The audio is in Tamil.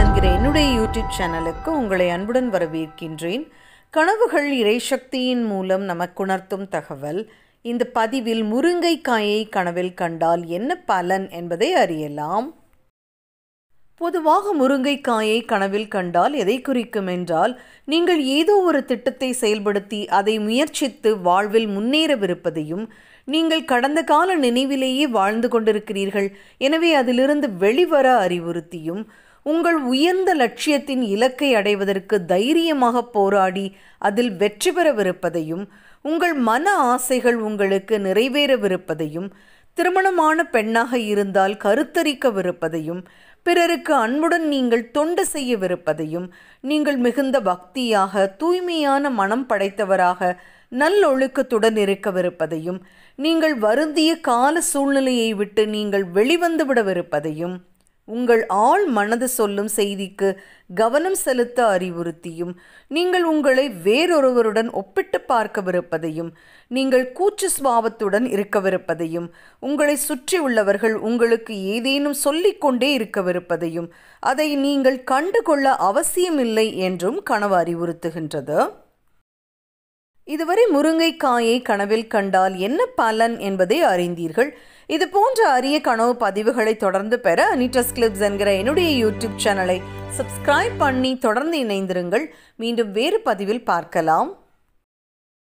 என்கிற என்னுடைய யூடியூப் சேனலுக்கு உங்களை அன்புடன் வரவேற்கின்றேன் கனவுகள் இறைசக்தியின் மூலம் நமக்குணர்த்தும் தகவல் இந்த பதிவில் முருங்கைக்காயை கனவில் கண்டால் என்ன பலன் என்பதை அறியலாம் பொதுவாக முருங்கைக்காயை கனவில் கண்டால் எதை குறிக்கும் என்றால் நீங்கள் ஏதோ ஒரு திட்டத்தை செயல்படுத்தி அதை முயற்சித்து வாழ்வில் முன்னேறவிருப்பதையும் நீங்கள் கடந்த கால நினைவிலேயே வாழ்ந்து கொண்டிருக்கிறீர்கள் எனவே அதிலிருந்து வெளிவர அறிவுறுத்தியும் உங்கள் உயர்ந்த லட்சியத்தின் இலக்கை அடைவதற்கு தைரியமாக போராடி அதில் வெற்றி பெறவிருப்பதையும் உங்கள் மன ஆசைகள் உங்களுக்கு நிறைவேறவிருப்பதையும் திருமணமான பெண்ணாக இருந்தால் கருத்தரிக்கவிருப்பதையும் பிறருக்கு அன்புடன் நீங்கள் தொண்டு செய்யவிருப்பதையும் நீங்கள் மிகுந்த பக்தியாக தூய்மையான மனம் படைத்தவராக நல்லொழுக்கத்துடன் இருக்கவிருப்பதையும் நீங்கள் வருந்திய கால சூழ்நிலையை விட்டு நீங்கள் வெளிவந்துவிடவிருப்பதையும் உங்கள் ஆள் மனது சொல்லும் செய்திக்கு கவனம் செலுத்த அறிவுறுத்தியும் நீங்கள் உங்களை வேறொருவருடன் ஒப்பிட்டு பார்க்கவிருப்பதையும் நீங்கள் கூச்சு சுவாவத்துடன் இருக்கவிருப்பதையும் உங்களை சுற்றி உள்ளவர்கள் உங்களுக்கு ஏதேனும் சொல்லிக்கொண்டே இருக்கவிருப்பதையும் அதை நீங்கள் கண்டுகொள்ள அவசியமில்லை என்றும் கனவு அறிவுறுத்துகின்றது இதுவரை முருங்கைக்காயை கனவில் கண்டால் என்ன பலன் என்பதை அறிந்தீர்கள் இது போன்ற அரிய கனவு பதிவுகளை தொடர்ந்து பெற அனிட்டஸ் கிளிப்ஸ் என்கிற என்னுடைய யூடியூப் சேனலை சப்ஸ்கிரைப் பண்ணி தொடர்ந்து இணைந்திருங்கள் மீண்டும் வேறு பதிவில் பார்க்கலாம்